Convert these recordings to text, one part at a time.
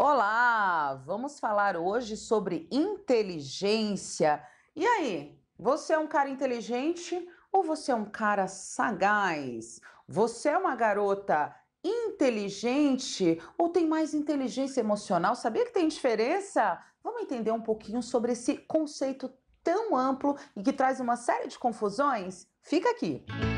Olá! Vamos falar hoje sobre inteligência. E aí, você é um cara inteligente ou você é um cara sagaz? Você é uma garota inteligente ou tem mais inteligência emocional? Sabia que tem diferença? Vamos entender um pouquinho sobre esse conceito tão amplo e que traz uma série de confusões? Fica aqui! Música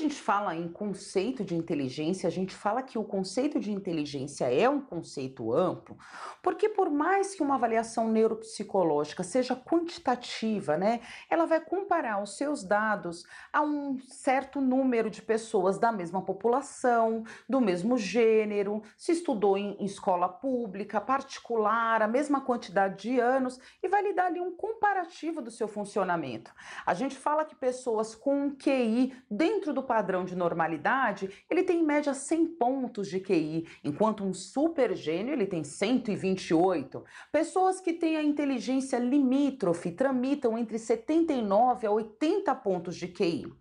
a gente fala em conceito de inteligência, a gente fala que o conceito de inteligência é um conceito amplo, porque por mais que uma avaliação neuropsicológica seja quantitativa, né, ela vai comparar os seus dados a um certo número de pessoas da mesma população, do mesmo gênero, se estudou em escola pública, particular, a mesma quantidade de anos e vai lhe dar ali um comparativo do seu funcionamento. A gente fala que pessoas com um QI dentro do padrão de normalidade, ele tem em média 100 pontos de QI, enquanto um super gênio ele tem 128. Pessoas que têm a inteligência limítrofe tramitam entre 79 a 80 pontos de QI.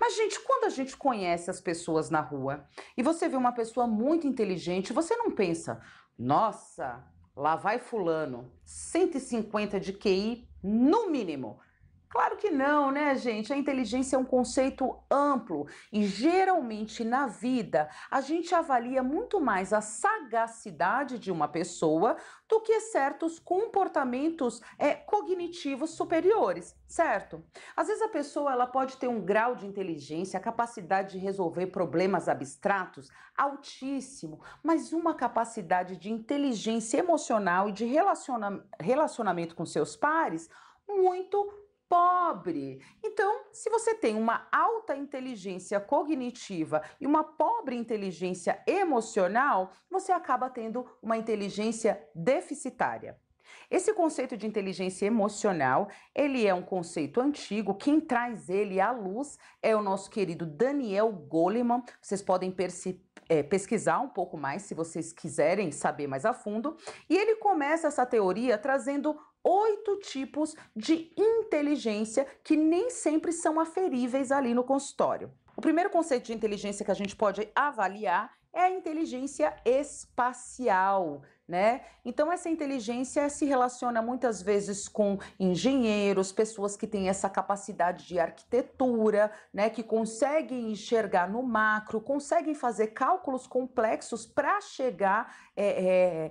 Mas gente, quando a gente conhece as pessoas na rua e você vê uma pessoa muito inteligente, você não pensa: "Nossa, lá vai fulano, 150 de QI no mínimo". Claro que não, né, gente? A inteligência é um conceito amplo e geralmente na vida a gente avalia muito mais a sagacidade de uma pessoa do que certos comportamentos é, cognitivos superiores, certo? Às vezes a pessoa ela pode ter um grau de inteligência, a capacidade de resolver problemas abstratos altíssimo, mas uma capacidade de inteligência emocional e de relaciona relacionamento com seus pares muito pobre. Então, se você tem uma alta inteligência cognitiva e uma pobre inteligência emocional, você acaba tendo uma inteligência deficitária. Esse conceito de inteligência emocional, ele é um conceito antigo, quem traz ele à luz é o nosso querido Daniel Goleman. Vocês podem perceber é, pesquisar um pouco mais se vocês quiserem saber mais a fundo. E ele começa essa teoria trazendo oito tipos de inteligência que nem sempre são aferíveis ali no consultório. O primeiro conceito de inteligência que a gente pode avaliar é a inteligência espacial né? Então essa inteligência se relaciona muitas vezes com engenheiros, pessoas que têm essa capacidade de arquitetura, né, que conseguem enxergar no macro, conseguem fazer cálculos complexos para chegar é, é,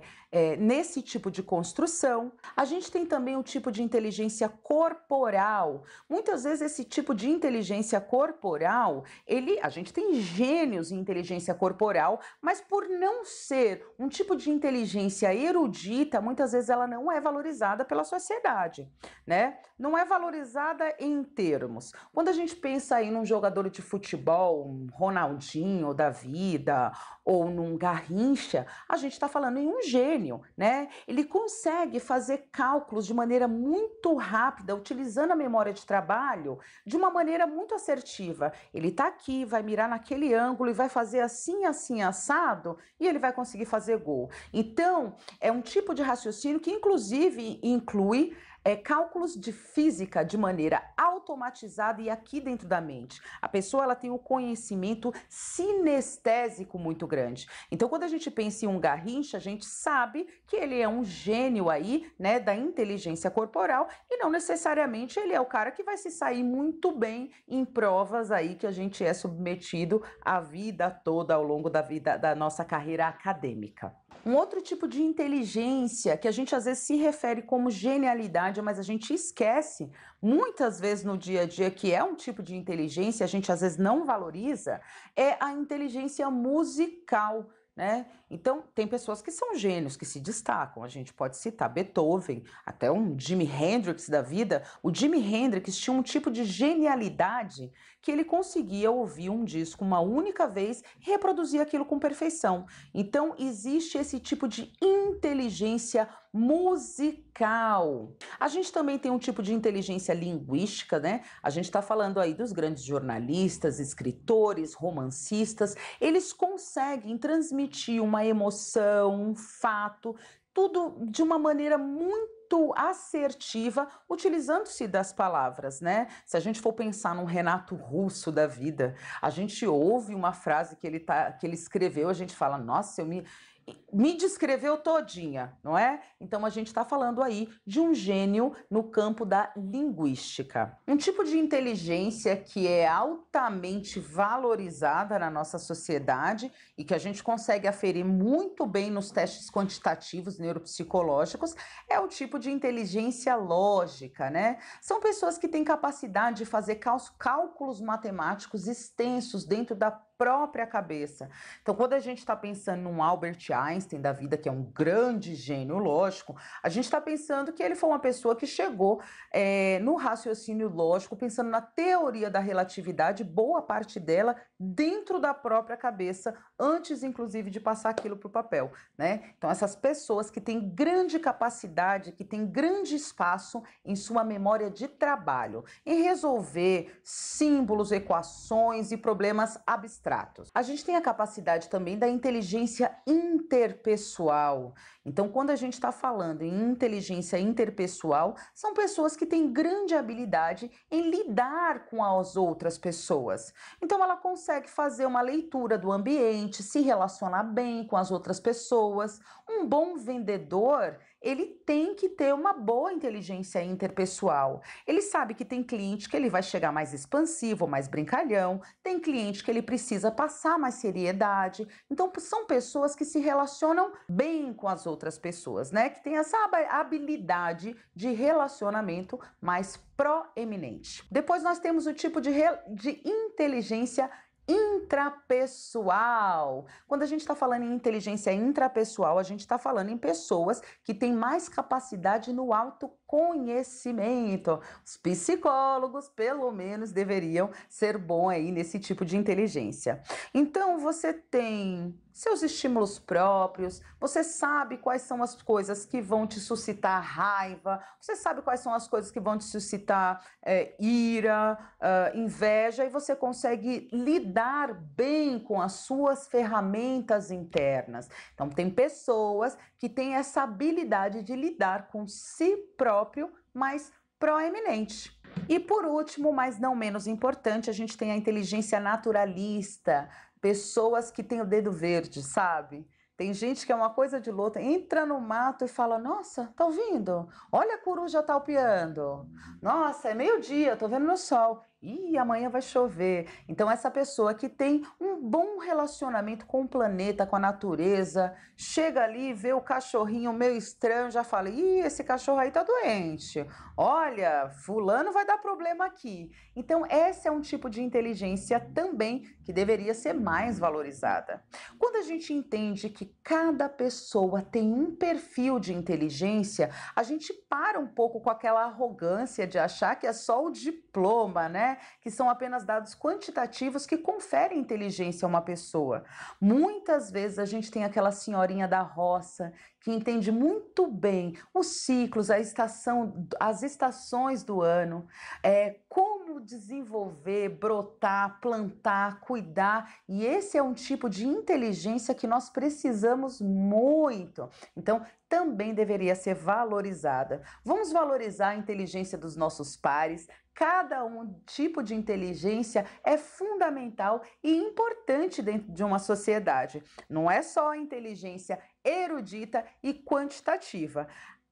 é, nesse tipo de construção. A gente tem também o um tipo de inteligência corporal. Muitas vezes esse tipo de inteligência corporal, ele, a gente tem gênios em inteligência corporal, mas por não ser um tipo de inteligência ciência erudita, muitas vezes ela não é valorizada pela sociedade, né? não é valorizada em termos. Quando a gente pensa em um jogador de futebol, um Ronaldinho da vida, ou num Garrincha, a gente está falando em um gênio, né? Ele consegue fazer cálculos de maneira muito rápida, utilizando a memória de trabalho de uma maneira muito assertiva. Ele está aqui, vai mirar naquele ângulo e vai fazer assim, assim, assado, e ele vai conseguir fazer gol. Então, é um tipo de raciocínio que, inclusive, inclui é, cálculos de física de maneira automatizada e aqui dentro da mente. A pessoa ela tem um conhecimento sinestésico muito grande. Então, quando a gente pensa em um garrincha, a gente sabe que ele é um gênio aí, né, da inteligência corporal e não necessariamente ele é o cara que vai se sair muito bem em provas aí que a gente é submetido a vida toda ao longo da vida da nossa carreira acadêmica. Um outro tipo de inteligência que a gente às vezes se refere como genialidade, mas a gente esquece muitas vezes no dia a dia que é um tipo de inteligência, a gente às vezes não valoriza, é a inteligência musical. Né? Então, tem pessoas que são gênios, que se destacam. A gente pode citar Beethoven, até um Jimi Hendrix da vida. O Jimi Hendrix tinha um tipo de genialidade que ele conseguia ouvir um disco uma única vez e reproduzir aquilo com perfeição. Então, existe esse tipo de inteligência musical. A gente também tem um tipo de inteligência linguística, né? A gente está falando aí dos grandes jornalistas, escritores, romancistas. Eles conseguem transmitir uma uma emoção, um fato, tudo de uma maneira muito assertiva, utilizando-se das palavras, né? Se a gente for pensar num Renato Russo da vida, a gente ouve uma frase que ele, tá, que ele escreveu, a gente fala, nossa, eu me me descreveu todinha, não é? Então a gente está falando aí de um gênio no campo da linguística. Um tipo de inteligência que é altamente valorizada na nossa sociedade e que a gente consegue aferir muito bem nos testes quantitativos neuropsicológicos é o tipo de inteligência lógica, né? São pessoas que têm capacidade de fazer cálculos matemáticos extensos dentro da própria cabeça. Então, quando a gente está pensando num Albert Einstein da vida, que é um grande gênio lógico, a gente está pensando que ele foi uma pessoa que chegou é, no raciocínio lógico, pensando na teoria da relatividade, boa parte dela dentro da própria cabeça, antes inclusive de passar aquilo para o papel. Né? Então, essas pessoas que têm grande capacidade, que têm grande espaço em sua memória de trabalho, em resolver símbolos, equações e problemas abstratos abstratos. A gente tem a capacidade também da inteligência interpessoal. Então, quando a gente está falando em inteligência interpessoal, são pessoas que têm grande habilidade em lidar com as outras pessoas. Então, ela consegue fazer uma leitura do ambiente, se relacionar bem com as outras pessoas. Um bom vendedor, ele tem que ter uma boa inteligência interpessoal. Ele sabe que tem cliente que ele vai chegar mais expansivo, mais brincalhão, tem cliente que ele precisa passar mais seriedade. Então, são pessoas que se relacionam bem com as outras pessoas, né? Que tem essa habilidade de relacionamento mais proeminente. Depois nós temos o tipo de, de inteligência intrapessoal. Quando a gente está falando em inteligência intrapessoal, a gente está falando em pessoas que têm mais capacidade no autoconhecimento. Os psicólogos, pelo menos, deveriam ser bom aí nesse tipo de inteligência. Então, você tem seus estímulos próprios, você sabe quais são as coisas que vão te suscitar raiva, você sabe quais são as coisas que vão te suscitar é, ira, uh, inveja, e você consegue lidar bem com as suas ferramentas internas. Então, tem pessoas que têm essa habilidade de lidar com si próprio, mas proeminente. E por último, mas não menos importante, a gente tem a inteligência naturalista, pessoas que têm o dedo verde, sabe? Tem gente que é uma coisa de luta, entra no mato e fala: Nossa, tá ouvindo? Olha a coruja talpeando. Nossa, é meio-dia, tô vendo no sol. Ih, amanhã vai chover. Então, essa pessoa que tem um bom relacionamento com o planeta, com a natureza, chega ali, vê o cachorrinho meio estranho, já fala: ih, esse cachorro aí tá doente. Olha, Fulano vai dar problema aqui. Então, esse é um tipo de inteligência também que deveria ser mais valorizada. Quando a gente entende que cada pessoa tem um perfil de inteligência, a gente para um pouco com aquela arrogância de achar que é só o de diploma, né? Que são apenas dados quantitativos que conferem inteligência a uma pessoa. Muitas vezes a gente tem aquela senhorinha da roça que entende muito bem os ciclos, a estação, as estações do ano, é, como desenvolver, brotar, plantar, cuidar. E esse é um tipo de inteligência que nós precisamos muito. Então, também deveria ser valorizada. Vamos valorizar a inteligência dos nossos pares. Cada um tipo de inteligência é fundamental e importante dentro de uma sociedade. Não é só a inteligência erudita e quantitativa.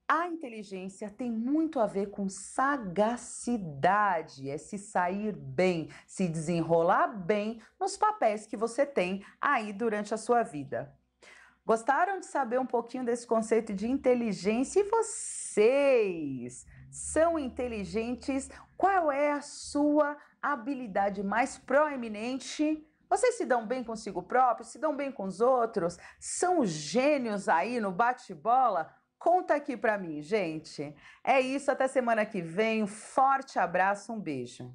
A inteligência tem muito a ver com sagacidade, é se sair bem, se desenrolar bem nos papéis que você tem aí durante a sua vida. Gostaram de saber um pouquinho desse conceito de inteligência? E vocês são inteligentes? Qual é a sua habilidade mais proeminente? Vocês se dão bem consigo próprios, se dão bem com os outros, são gênios aí no bate-bola? Conta aqui para mim, gente. É isso, até semana que vem. Um forte abraço, um beijo.